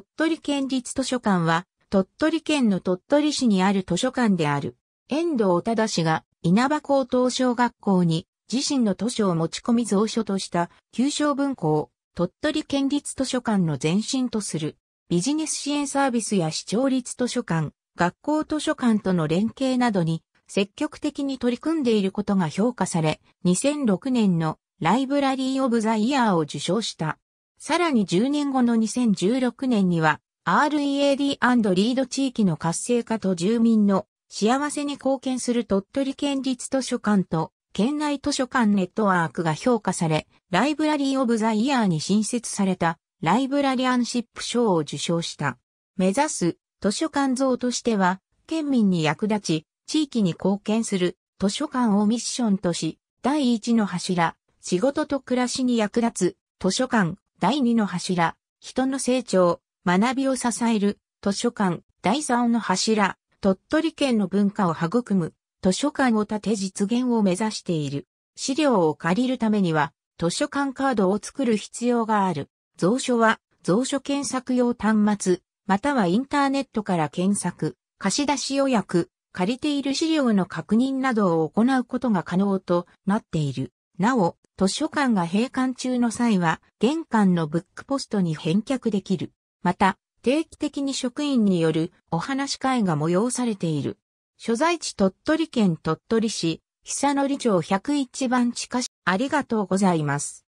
鳥取県立図書館は、鳥取県の鳥取市にある図書館である。遠藤忠氏が稲葉高等小学校に自身の図書を持ち込み蔵書とした旧小文庫を鳥取県立図書館の前身とするビジネス支援サービスや市長立図書館、学校図書館との連携などに積極的に取り組んでいることが評価され、2006年のライブラリー・オブ・ザ・イヤーを受賞した。さらに10年後の2016年には READ& リード地域の活性化と住民の幸せに貢献する鳥取県立図書館と県内図書館ネットワークが評価され、ライブラリーオブザイヤーに新設されたライブラリアンシップ賞を受賞した。目指す図書館像としては、県民に役立ち、地域に貢献する図書館をミッションとし、第一の柱、仕事と暮らしに役立つ図書館第2の柱、人の成長、学びを支える、図書館、第3の柱、鳥取県の文化を育む、図書館を建て実現を目指している。資料を借りるためには、図書館カードを作る必要がある。蔵書は、蔵書検索用端末、またはインターネットから検索、貸し出し予約、借りている資料の確認などを行うことが可能となっている。なお、図書館が閉館中の際は、玄関のブックポストに返却できる。また、定期的に職員によるお話会が催されている。所在地鳥取県鳥取市、久則町101番地下市、ありがとうございます。